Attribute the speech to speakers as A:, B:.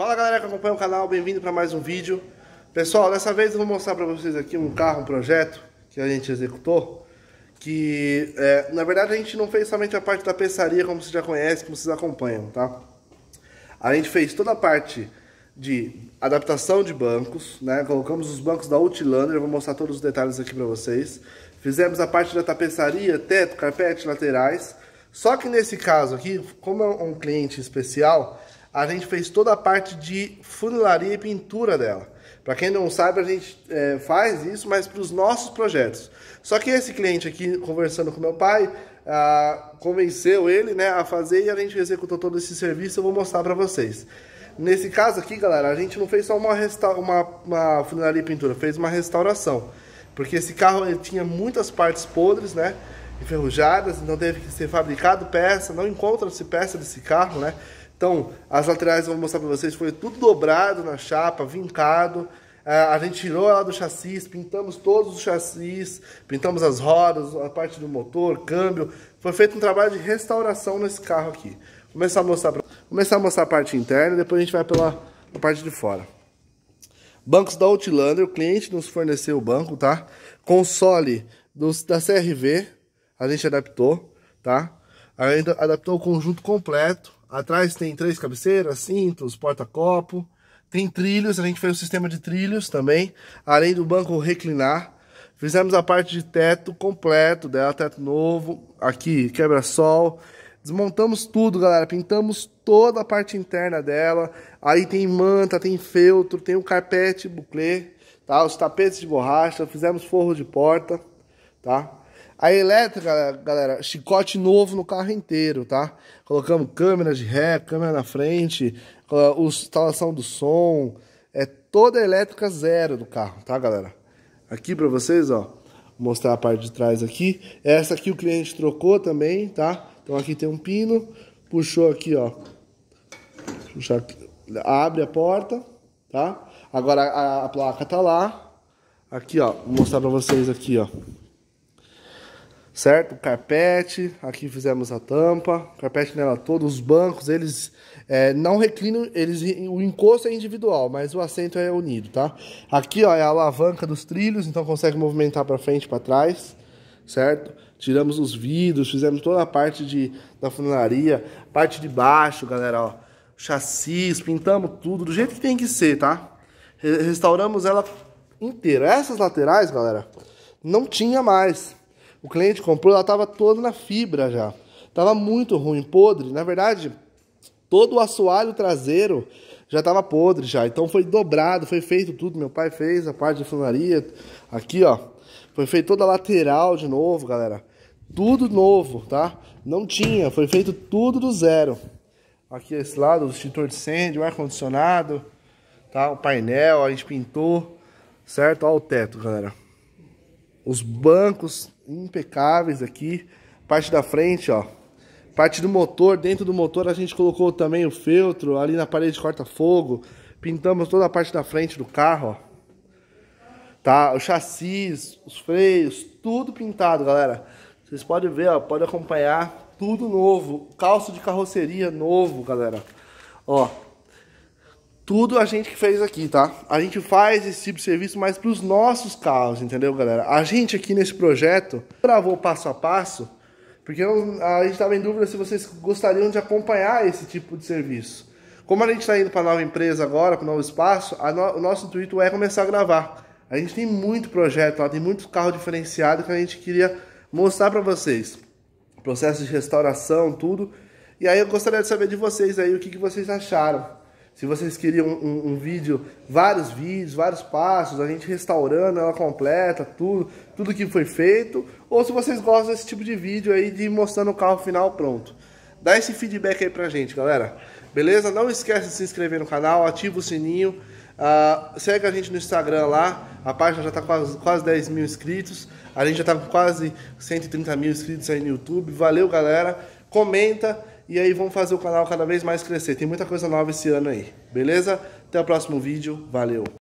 A: Fala galera que acompanha o canal, bem-vindo para mais um vídeo. Pessoal, dessa vez eu vou mostrar para vocês aqui um carro, um projeto que a gente executou. Que, é, na verdade, a gente não fez somente a parte da peçaria, como vocês já conhecem, como vocês acompanham, tá? A gente fez toda a parte de adaptação de bancos, né? Colocamos os bancos da Outlander, eu vou mostrar todos os detalhes aqui para vocês. Fizemos a parte da tapeçaria, teto, carpete, laterais. Só que nesse caso aqui, como é um cliente especial, a gente fez toda a parte de funilaria e pintura dela. Para quem não sabe, a gente é, faz isso, mas para os nossos projetos. Só que esse cliente aqui, conversando com meu pai, convenceu ele né, a fazer e a gente executou todo esse serviço. Eu vou mostrar para vocês. Nesse caso aqui, galera, a gente não fez só uma, uma, uma funilaria e pintura, fez uma restauração. Porque esse carro ele tinha muitas partes podres, né? Enferrujadas, então teve que ser fabricado peça. Não encontra-se peça desse carro, né? Então, as laterais, eu vou mostrar para vocês, foi tudo dobrado na chapa, vincado. É, a gente tirou ela do chassi, pintamos todos os chassis, pintamos as rodas, a parte do motor, câmbio. Foi feito um trabalho de restauração nesse carro aqui. Vou começar a mostrar, pra... começar a, mostrar a parte interna, depois a gente vai pela a parte de fora. Bancos da Outlander, o cliente nos forneceu o banco, tá? Console dos, da CRV, a gente adaptou, tá? Ainda adaptou o conjunto completo Atrás tem três cabeceiras, cintos, porta-copo. Tem trilhos, a gente fez o sistema de trilhos também, além do banco reclinar. Fizemos a parte de teto completo dela, teto novo, aqui quebra-sol. Desmontamos tudo, galera, pintamos toda a parte interna dela. Aí tem manta, tem feltro, tem o carpete buclê, tá? Os tapetes de borracha, fizemos forro de porta, tá? A elétrica, galera, chicote novo no carro inteiro, tá? Colocamos câmera de ré, câmera na frente, instalação do som. É toda elétrica zero do carro, tá, galera? Aqui pra vocês, ó. mostrar a parte de trás aqui. Essa aqui o cliente trocou também, tá? Então aqui tem um pino. Puxou aqui, ó. Puxar aqui. Abre a porta, tá? Agora a, a placa tá lá. Aqui, ó. Vou mostrar pra vocês aqui, ó certo? O carpete, aqui fizemos a tampa, carpete nela toda, os bancos, eles é, não reclinam, eles, o encosto é individual, mas o assento é unido, tá? Aqui, ó, é a alavanca dos trilhos, então consegue movimentar para frente e para trás, certo? Tiramos os vidros, fizemos toda a parte de, da funilaria, parte de baixo, galera, ó, chassis, pintamos tudo do jeito que tem que ser, tá? Restauramos ela inteira. Essas laterais, galera, não tinha mais. O cliente comprou, ela estava toda na fibra já. Tava muito ruim, podre. Na verdade, todo o assoalho traseiro já estava podre já. Então foi dobrado, foi feito tudo. Meu pai fez a parte de funaria. Aqui, ó. Foi feito toda a lateral de novo, galera. Tudo novo, tá? Não tinha, foi feito tudo do zero. Aqui esse lado, o extintor de incêndio, o ar-condicionado, tá? O painel, a gente pintou, certo? Ó o teto, galera. Os bancos impecáveis aqui. Parte da frente, ó. Parte do motor, dentro do motor a gente colocou também o feltro ali na parede corta-fogo. Pintamos toda a parte da frente do carro, ó. Tá? O chassis, os freios, tudo pintado, galera. Vocês podem ver, ó, pode acompanhar, tudo novo. Calço de carroceria novo, galera. Ó, tudo a gente que fez aqui, tá? A gente faz esse tipo de serviço mais para os nossos carros, entendeu, galera? A gente aqui nesse projeto gravou passo a passo, porque eu, a gente estava em dúvida se vocês gostariam de acompanhar esse tipo de serviço. Como a gente está indo para nova empresa agora, para novo espaço, no, o nosso intuito é começar a gravar. A gente tem muito projeto lá, tem muito carro diferenciado que a gente queria mostrar para vocês. Processo de restauração, tudo. E aí eu gostaria de saber de vocês aí o que, que vocês acharam. Se vocês queriam um, um, vídeo, vários vídeos, vários passos, a gente restaurando ela completa, tudo, tudo que foi feito. Ou se vocês gostam desse tipo de vídeo aí, de mostrando o carro final pronto. Dá esse feedback aí pra gente, galera. Beleza? Não esquece de se inscrever no canal, ativa o sininho. Uh, segue a gente no Instagram lá, a página já está quase, quase 10 mil inscritos, a gente já está com quase 130 mil inscritos aí no YouTube. Valeu, galera. Comenta, e aí vamos fazer o canal cada vez mais crescer. Tem muita coisa nova esse ano aí, beleza? Até o próximo vídeo. Valeu!